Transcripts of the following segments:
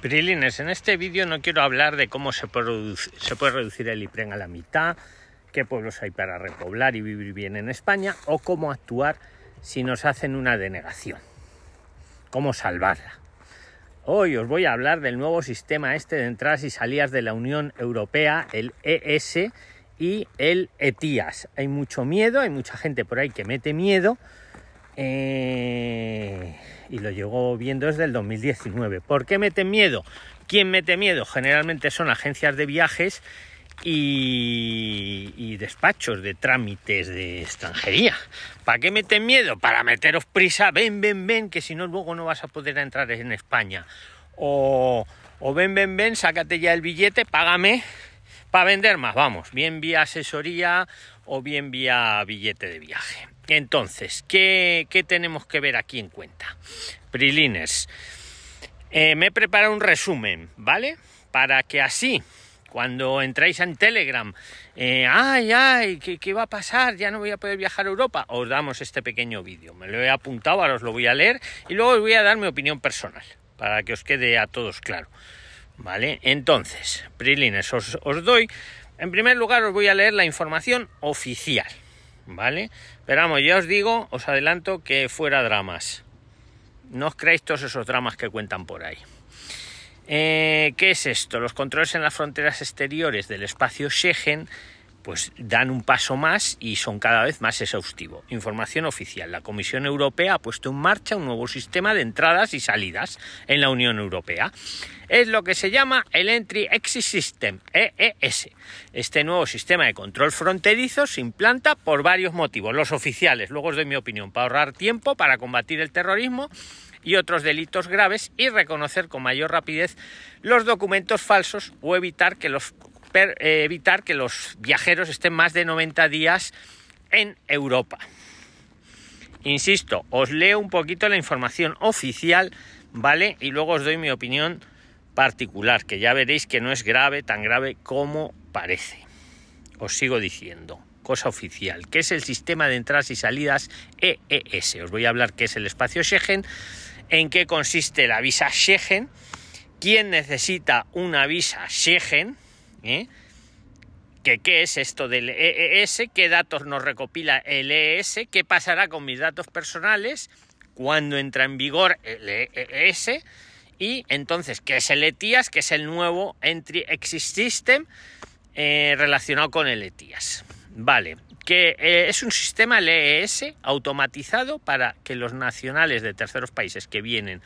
Prilines, en este vídeo no quiero hablar de cómo se, produce, se puede reducir el IPREN a la mitad, qué pueblos hay para repoblar y vivir bien en España, o cómo actuar si nos hacen una denegación, cómo salvarla. Hoy os voy a hablar del nuevo sistema este de entradas y salidas de la Unión Europea, el ES y el ETIAS. Hay mucho miedo, hay mucha gente por ahí que mete miedo, eh, y lo llevo viendo desde el 2019. ¿Por qué meten miedo? ¿Quién mete miedo? Generalmente son agencias de viajes y, despachos de trámites de extranjería. ¿Para qué meten miedo? Para meteros prisa, ven, ven, ven, que si no luego no vas a poder entrar en España. O, o ven, ven, ven, sácate ya el billete, págame para vender más, vamos, bien vía asesoría o bien vía billete de viaje. Entonces, ¿qué, tenemos que ver aquí en cuenta? Prilines, eh, me he preparado un resumen, ¿vale? Para que así, cuando entráis en Telegram, eh, ay, ay, ¿qué, va a pasar? Ya no voy a poder viajar a Europa. Os damos este pequeño vídeo. Me lo he apuntado, ahora os lo voy a leer y luego os voy a dar mi opinión personal, para que os quede a todos claro. ¿Vale? Entonces, Prilines, os doy, en primer lugar os voy a leer la información oficial. ¿vale? Pero vamos, ya os digo, os adelanto que fuera dramas. No os creáis todos esos dramas que cuentan por ahí. Eh, ¿Qué es esto? Los controles en las fronteras exteriores del espacio Schengen pues dan un paso más y son cada vez más exhaustivos. Información oficial. La Comisión Europea ha puesto en marcha un nuevo sistema de entradas y salidas en la Unión Europea. Es lo que se llama el Entry Exit System, EES. Este nuevo sistema de control fronterizo se implanta por varios motivos. Los oficiales, luego os doy mi opinión, para ahorrar tiempo, para combatir el terrorismo y otros delitos graves y reconocer con mayor rapidez los documentos falsos o evitar que los eh, evitar que los viajeros estén más de 90 días en Europa. Insisto, os leo un poquito la información oficial, ¿vale? Y luego os doy mi opinión particular, que ya veréis que no es grave, tan grave como parece. Os sigo diciendo, cosa oficial, que es el sistema de entradas y salidas EES. Os voy a hablar qué es el espacio Schengen, en qué consiste la visa Schengen, quién necesita una visa Schengen, ¿Eh? ¿Qué, ¿Qué, es esto del EES? ¿Qué datos nos recopila el EES? ¿Qué pasará con mis datos personales cuando entra en vigor el EES? Y entonces, ¿qué es el ETIAS? ¿Qué es el nuevo Entry Exit System eh, relacionado con el ETIAS. Vale, que eh, es un sistema EES automatizado para que los nacionales de terceros países que vienen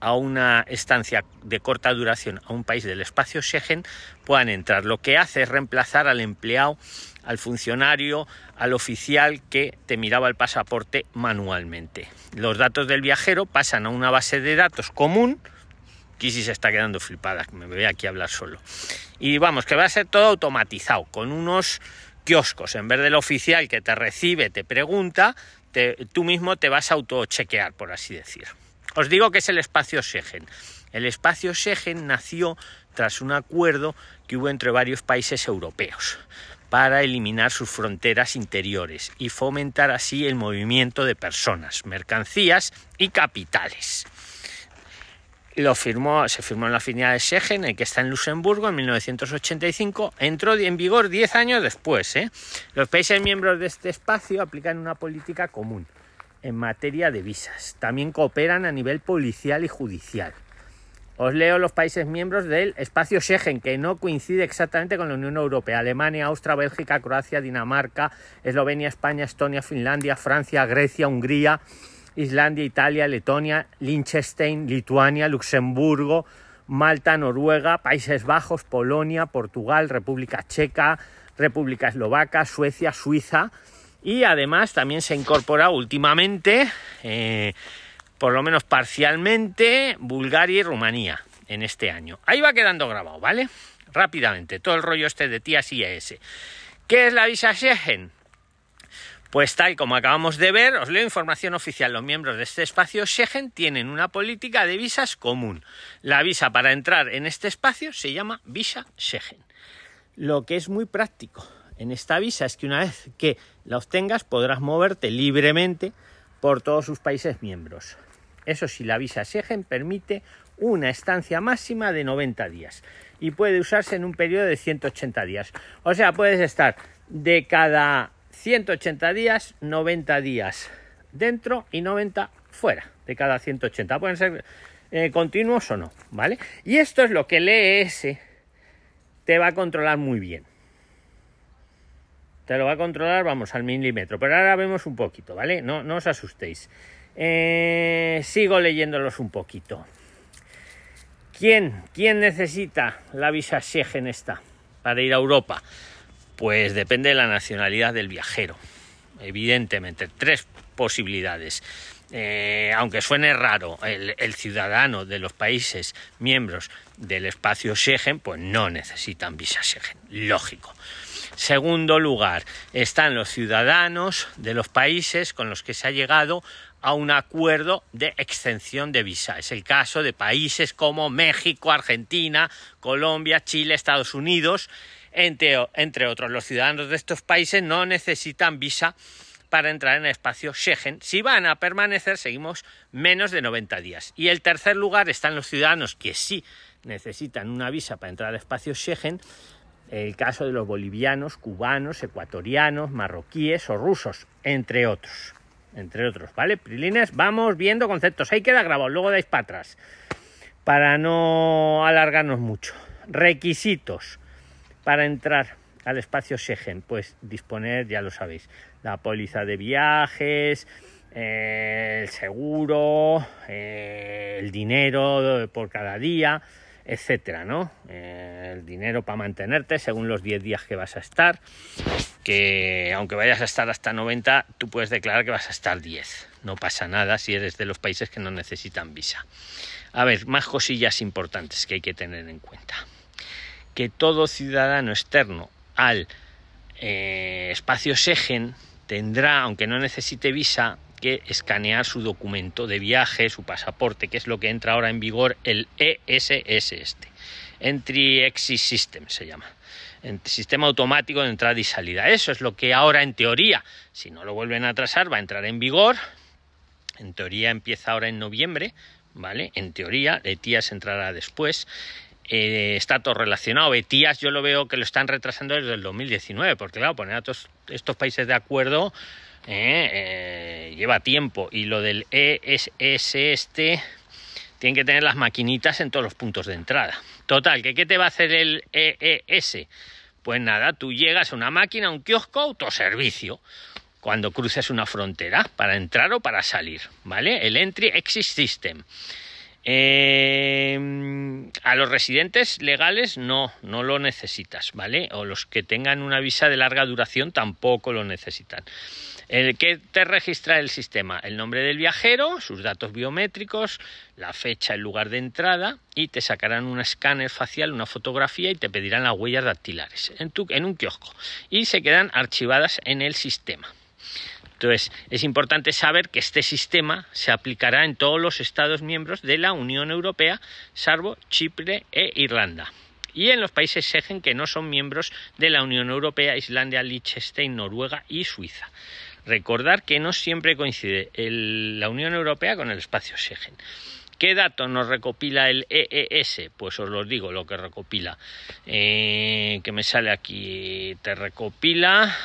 a una estancia de corta duración a un país del espacio Schengen puedan entrar. Lo que hace es reemplazar al empleado, al funcionario, al oficial que te miraba el pasaporte manualmente. Los datos del viajero pasan a una base de datos común. si se está quedando flipada, me voy aquí a hablar solo. Y vamos, que va a ser todo automatizado, con unos kioscos. En vez del oficial que te recibe, te pregunta, te, tú mismo te vas a autochequear, por así decir. Os digo que es el espacio Schengen. El espacio Schengen nació tras un acuerdo que hubo entre varios países europeos para eliminar sus fronteras interiores y fomentar así el movimiento de personas, mercancías y capitales. Lo firmó, se firmó en la afinidad de Schengen, el que está en Luxemburgo, en 1985. Entró en vigor 10 años después. ¿eh? Los países miembros de este espacio aplican una política común en materia de visas. También cooperan a nivel policial y judicial. Os leo los países miembros del espacio Schengen, que no coincide exactamente con la Unión Europea. Alemania, Austria, Bélgica, Croacia, Dinamarca, Eslovenia, España, Estonia, Finlandia, Francia, Grecia, Hungría, Islandia, Italia, Letonia, Liechtenstein, Lituania, Luxemburgo, Malta, Noruega, Países Bajos, Polonia, Portugal, República Checa, República Eslovaca, Suecia, Suiza. Y además también se ha incorporado últimamente, eh, por lo menos parcialmente, Bulgaria y Rumanía en este año. Ahí va quedando grabado, ¿vale? Rápidamente, todo el rollo este de TIAS y ES. ¿Qué es la visa Schengen? Pues tal como acabamos de ver, os leo información oficial. Los miembros de este espacio Schengen tienen una política de visas común. La visa para entrar en este espacio se llama visa Schengen, lo que es muy práctico en esta visa es que una vez que la obtengas podrás moverte libremente por todos sus países miembros. Eso sí, la visa Schengen permite una estancia máxima de 90 días y puede usarse en un periodo de 180 días. O sea, puedes estar de cada 180 días, 90 días dentro y 90 fuera de cada 180. Pueden ser eh, continuos o no, ¿vale? Y esto es lo que el EES te va a controlar muy bien te lo va a controlar, vamos, al milímetro. Pero ahora vemos un poquito, ¿vale? No, os asustéis. Eh, sigo leyéndolos un poquito. ¿Quién, necesita la visa Schengen esta para ir a Europa? Pues depende de la nacionalidad del viajero. Evidentemente, tres posibilidades. Eh, aunque suene raro, el, el, ciudadano de los países miembros del espacio Schengen, pues no necesitan visa Schengen, lógico. Segundo lugar, están los ciudadanos de los países con los que se ha llegado a un acuerdo de extensión de visa. Es el caso de países como México, Argentina, Colombia, Chile, Estados Unidos, entre, otros. Los ciudadanos de estos países no necesitan visa para entrar en el espacio Schengen. Si van a permanecer, seguimos menos de 90 días. Y el tercer lugar están los ciudadanos que sí necesitan una visa para entrar al espacio Schengen, el caso de los bolivianos, cubanos, ecuatorianos, marroquíes o rusos, entre otros. Entre otros, ¿vale? Prilines, vamos viendo conceptos. Ahí queda grabado, luego dais para atrás. Para no alargarnos mucho. Requisitos para entrar al espacio Segen. Pues disponer, ya lo sabéis, la póliza de viajes, eh, el seguro, eh, el dinero por cada día etcétera, ¿no? Eh, el dinero para mantenerte según los 10 días que vas a estar, que aunque vayas a estar hasta 90, tú puedes declarar que vas a estar 10. No pasa nada si eres de los países que no necesitan visa. A ver, más cosillas importantes que hay que tener en cuenta. Que todo ciudadano externo al eh, espacio segen tendrá, aunque no necesite visa, que escanear su documento de viaje, su pasaporte, que es lo que entra ahora en vigor, el ESS este. Entry Exit System se llama. sistema automático de entrada y salida. Eso es lo que ahora en teoría, si no lo vuelven a atrasar, va a entrar en vigor. En teoría empieza ahora en noviembre, ¿vale? En teoría, ETIAS entrará después. Eh, está todo relacionado. ETIAS yo lo veo que lo están retrasando desde el 2019, porque claro, poner a todos estos países de acuerdo ¿eh? Eh, lleva tiempo. Y lo del e ESS este, tiene que tener las maquinitas en todos los puntos de entrada. Total, ¿que ¿qué te va a hacer el EES? Pues nada, tú llegas a una máquina, un kiosco, autoservicio, cuando cruces una frontera, para entrar o para salir, ¿vale? El Entry Exit System. Em, a los residentes legales no, no lo necesitas, ¿vale? O los que tengan una visa de larga duración tampoco lo necesitan el que te registra el sistema el nombre del viajero, sus datos biométricos, la fecha, el lugar de entrada y te sacarán un escáner facial, una fotografía y te pedirán las huellas dactilares en, un kiosco y se quedan archivadas en el sistema. Entonces, es importante saber que este sistema se aplicará en todos los Estados miembros de la Unión Europea, salvo Chipre e Irlanda. Y en los países Segen que no son miembros de la Unión Europea, Islandia, Liechtenstein, Noruega y Suiza. Recordar que no siempre coincide la Unión Europea con el espacio Schengen. ¿Qué datos nos recopila el EES? Pues os lo digo lo que recopila. Eh, que me sale aquí. Te recopila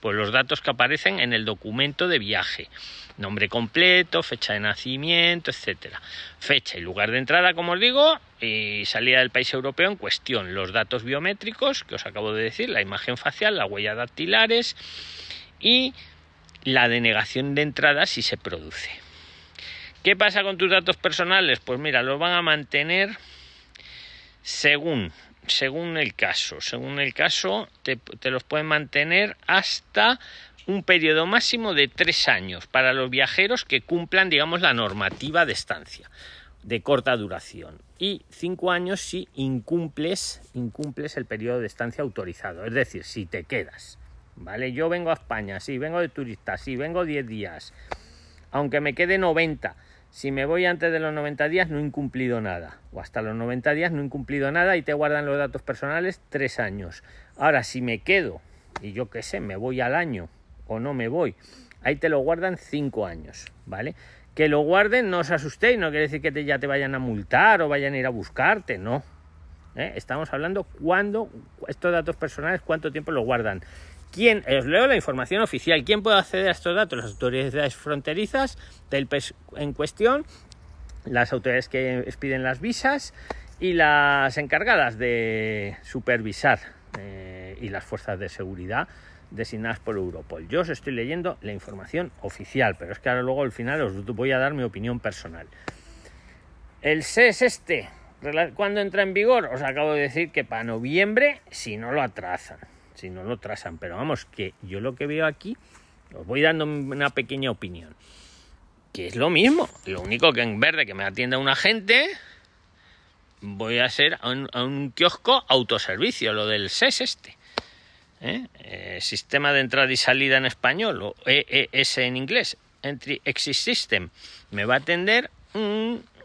pues los datos que aparecen en el documento de viaje. Nombre completo, fecha de nacimiento, etcétera. Fecha y lugar de entrada, como os digo, y salida del país europeo en cuestión. Los datos biométricos que os acabo de decir, la imagen facial, la huella dactilares y la denegación de entrada si se produce. ¿Qué pasa con tus datos personales? Pues mira, los van a mantener según, según el caso. Según el caso, te, los pueden mantener hasta un periodo máximo de tres años para los viajeros que cumplan, digamos, la normativa de estancia de corta duración y cinco años si incumples, incumples el periodo de estancia autorizado, es decir, si te quedas. ¿vale? Yo vengo a España, sí, vengo de turista, sí, vengo 10 días. Aunque me quede 90, si me voy antes de los 90 días no he incumplido nada. O hasta los 90 días no he incumplido nada y te guardan los datos personales 3 años. Ahora, si me quedo, y yo qué sé, me voy al año o no me voy, ahí te lo guardan 5 años, ¿vale? Que lo guarden, no os asustéis, no quiere decir que ya te vayan a multar o vayan a ir a buscarte, no. ¿eh? Estamos hablando cuando estos datos personales, cuánto tiempo los guardan. ¿Quién, os leo la información oficial, ¿quién puede acceder a estos datos? Las autoridades fronterizas del en cuestión, las autoridades que piden las visas y las encargadas de supervisar eh, y las fuerzas de seguridad designadas por Europol. Yo os estoy leyendo la información oficial, pero es que ahora luego al final os voy a dar mi opinión personal. El SES e este, ¿cuándo entra en vigor? Os acabo de decir que para noviembre, si no lo atrasan si no lo trazan Pero vamos, que yo lo que veo aquí, os voy dando una pequeña opinión. Que es lo mismo. Lo único que en verde que me atienda un agente, voy a ser a un, kiosco autoservicio, lo del SES e este. ¿Eh? ¿Eh? sistema de entrada y salida en español o EES en inglés, Entry Exit System. Me va a atender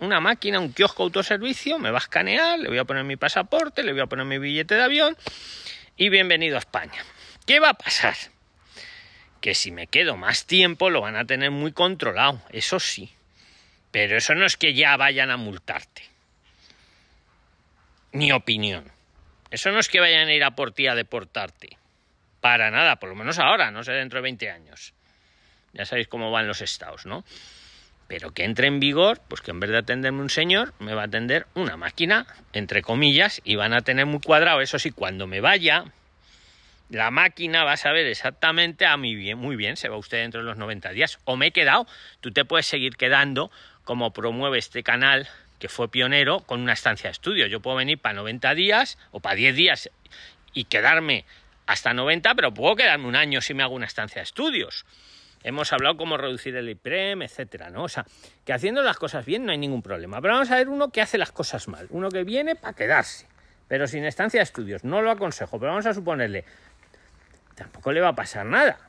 una máquina, un kiosco autoservicio, me va a escanear, le voy a poner mi pasaporte, le voy a poner mi billete de avión y bienvenido a España. ¿Qué va a pasar? Que si me quedo más tiempo lo van a tener muy controlado, eso sí. Pero eso no es que ya vayan a multarte. Mi opinión. Eso no es que vayan a ir a por ti a deportarte. Para nada, por lo menos ahora, no sé dentro de 20 años. Ya sabéis cómo van los estados, ¿no? pero que entre en vigor, pues que en vez de atenderme un señor, me va a atender una máquina, entre comillas, y van a tener muy cuadrado. Eso sí, cuando me vaya, la máquina va a saber exactamente a mí bien, muy bien, se va usted dentro de los 90 días. O me he quedado, tú te puedes seguir quedando como promueve este canal que fue pionero con una estancia de estudios. Yo puedo venir para 90 días o para 10 días y quedarme hasta 90, pero puedo quedarme un año si me hago una estancia de estudios hemos hablado cómo reducir el IPREM, etcétera, ¿no? O sea, que haciendo las cosas bien no hay ningún problema. Pero vamos a ver uno que hace las cosas mal, uno que viene para quedarse, pero sin estancia de estudios, no lo aconsejo, pero vamos a suponerle, tampoco le va a pasar nada.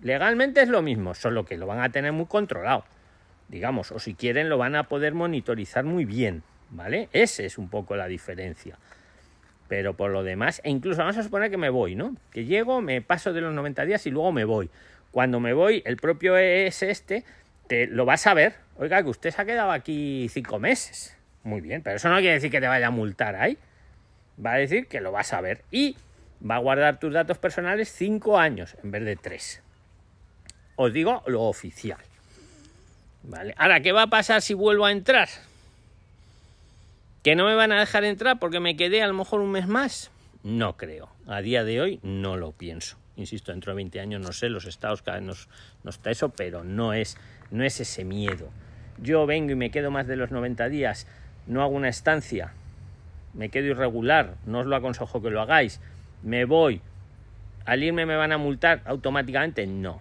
Legalmente es lo mismo, solo que lo van a tener muy controlado, digamos, o si quieren lo van a poder monitorizar muy bien, ¿vale? Esa es un poco la diferencia. Pero por lo demás, e incluso vamos a suponer que me voy, ¿no? Que llego, me paso de los 90 días y luego me voy. Cuando me voy, el propio ES este te lo vas a ver. Oiga, que usted se ha quedado aquí cinco meses. Muy bien, pero eso no quiere decir que te vaya a multar ahí. Va a decir que lo vas a ver y va a guardar tus datos personales cinco años en vez de tres. Os digo lo oficial. Vale. Ahora, ¿qué va a pasar si vuelvo a entrar? ¿Que no me van a dejar entrar porque me quedé a lo mejor un mes más? No creo. A día de hoy no lo pienso insisto, dentro de 20 años, no sé, los estados cada vez nos, está eso, pero no es, no es ese miedo. Yo vengo y me quedo más de los 90 días, no hago una estancia, me quedo irregular, no os lo aconsejo que lo hagáis, me voy, al irme me van a multar automáticamente, no.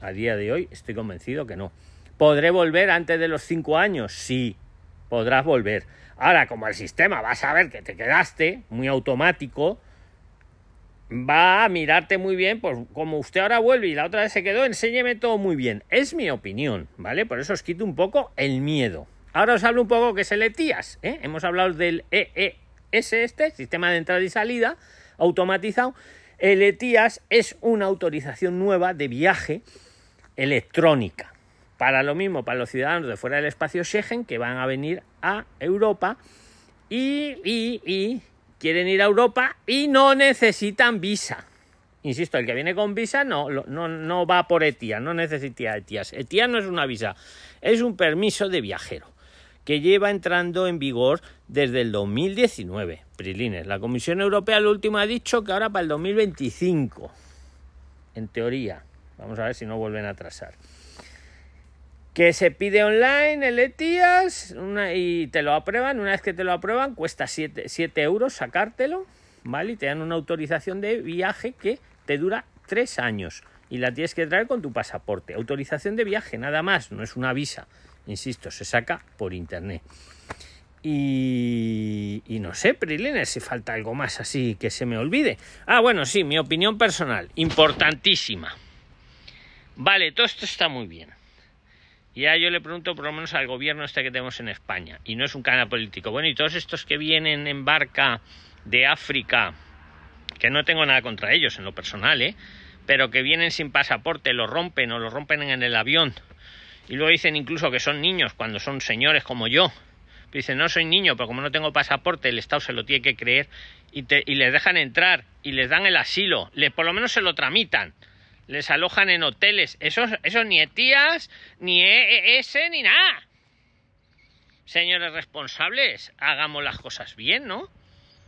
A día de hoy estoy convencido que no. ¿Podré volver antes de los 5 años? Sí, podrás volver. Ahora, como el sistema va a saber que te quedaste, muy automático, va a mirarte muy bien, pues como usted ahora vuelve y la otra vez se quedó, enséñeme todo muy bien. Es mi opinión, ¿vale? Por eso os quito un poco el miedo. Ahora os hablo un poco que es el ETIAS, ¿eh? Hemos hablado del EES este, Sistema de Entrada y Salida Automatizado. El ETIAS es una autorización nueva de viaje electrónica. Para lo mismo, para los ciudadanos de fuera del espacio Schengen que van a venir a Europa y, y, y quieren ir a Europa y no necesitan visa. Insisto, el que viene con visa no, no, va por ETIA, no necesita ETIAS. ETIA no es una visa, es un permiso de viajero que lleva entrando en vigor desde el 2019. Prilines, la Comisión Europea lo último ha dicho que ahora para el 2025, en teoría. Vamos a ver si no vuelven a atrasar que se pide online el ETIAS y te lo aprueban. Una vez que te lo aprueban, cuesta 7 euros sacártelo, ¿vale? Y te dan una autorización de viaje que te dura 3 años y la tienes que traer con tu pasaporte. Autorización de viaje, nada más, no es una visa. Insisto, se saca por internet. Y, no sé, Priliner, si falta algo más así que se me olvide. Ah, bueno, sí, mi opinión personal, importantísima. Vale, todo esto está muy bien. Y yo le pregunto por lo menos al gobierno este que tenemos en España, y no es un canal político. Bueno, y todos estos que vienen en barca de África, que no tengo nada contra ellos en lo personal, ¿eh? pero que vienen sin pasaporte, lo rompen o lo rompen en el avión, y luego dicen incluso que son niños cuando son señores como yo. dicen, no soy niño, pero como no tengo pasaporte, el Estado se lo tiene que creer y, y les dejan entrar y les dan el asilo, les, por lo menos se lo tramitan les alojan en hoteles. Eso, eso ni ETIAS, ni EES, ni nada. Señores responsables, hagamos las cosas bien, ¿no?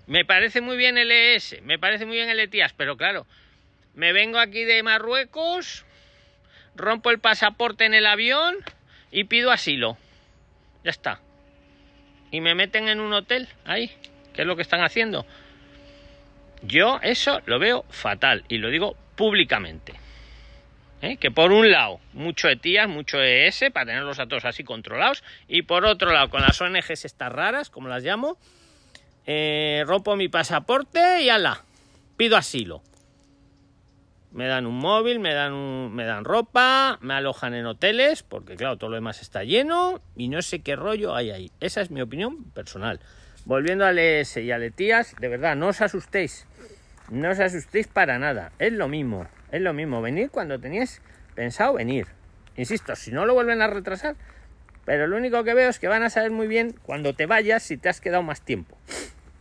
Me parece muy bien el ES, e me parece muy bien el ETIAS, pero claro, me vengo aquí de Marruecos, rompo el pasaporte en el avión y pido asilo. Ya está. Y me meten en un hotel ahí, ¿qué es lo que están haciendo. Yo eso lo veo fatal y lo digo públicamente. ¿eh? que por un lado mucho tías mucho ES para tenerlos a todos así controlados y por otro lado con las ONGs estas raras, como las llamo, eh, ropo mi pasaporte y ala, pido asilo. Me dan un móvil, me dan, me dan ropa, me alojan en hoteles, porque claro, todo lo demás está lleno y no sé qué rollo hay ahí. Esa es mi opinión personal. Volviendo al ES y al ETIAS, de verdad, no os asustéis. No os asustéis para nada. Es lo mismo. Es lo mismo. Venir cuando tenéis pensado venir. Insisto, si no lo vuelven a retrasar. Pero lo único que veo es que van a saber muy bien cuando te vayas si te has quedado más tiempo.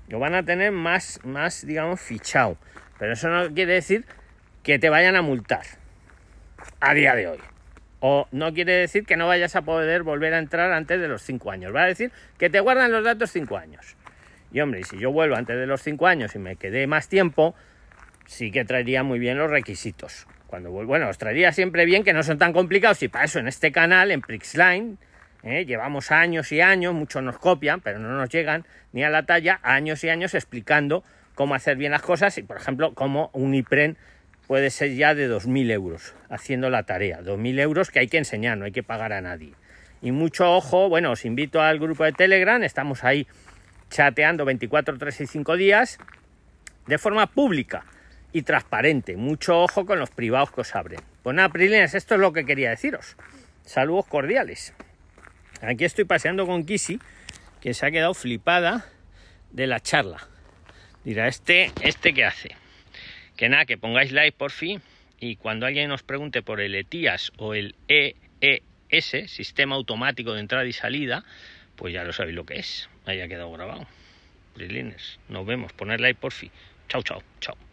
Lo van a tener más, más digamos, fichado. Pero eso no quiere decir que te vayan a multar. A día de hoy. O no quiere decir que no vayas a poder volver a entrar antes de los cinco años. Va a decir que te guardan los datos cinco años. Y hombre, si yo vuelvo antes de los cinco años y me quedé más tiempo, sí que traería muy bien los requisitos. Cuando vuelvo, bueno, os traería siempre bien que no son tan complicados y para eso en este canal, en Prixline, ¿eh? llevamos años y años, muchos nos copian, pero no nos llegan ni a la talla, años y años explicando cómo hacer bien las cosas y, por ejemplo, cómo un IPREN puede ser ya de 2.000 euros haciendo la tarea. 2.000 euros que hay que enseñar, no hay que pagar a nadie. Y mucho ojo, bueno, os invito al grupo de Telegram, estamos ahí chateando 24, 3 y 5 días de forma pública y transparente. Mucho ojo con los privados que os abren. Pues nada, Prilines, esto es lo que quería deciros. Saludos cordiales. Aquí estoy paseando con Kisi, que se ha quedado flipada de la charla. Dirá, ¿este, este qué hace? Que nada, que pongáis like por fin. Y cuando alguien nos pregunte por el ETIAS o el EES, Sistema Automático de Entrada y Salida, pues ya lo sabéis lo que es ha quedado grabado. Brilines, nos vemos. Poner like, fin. Chao, chao, chao.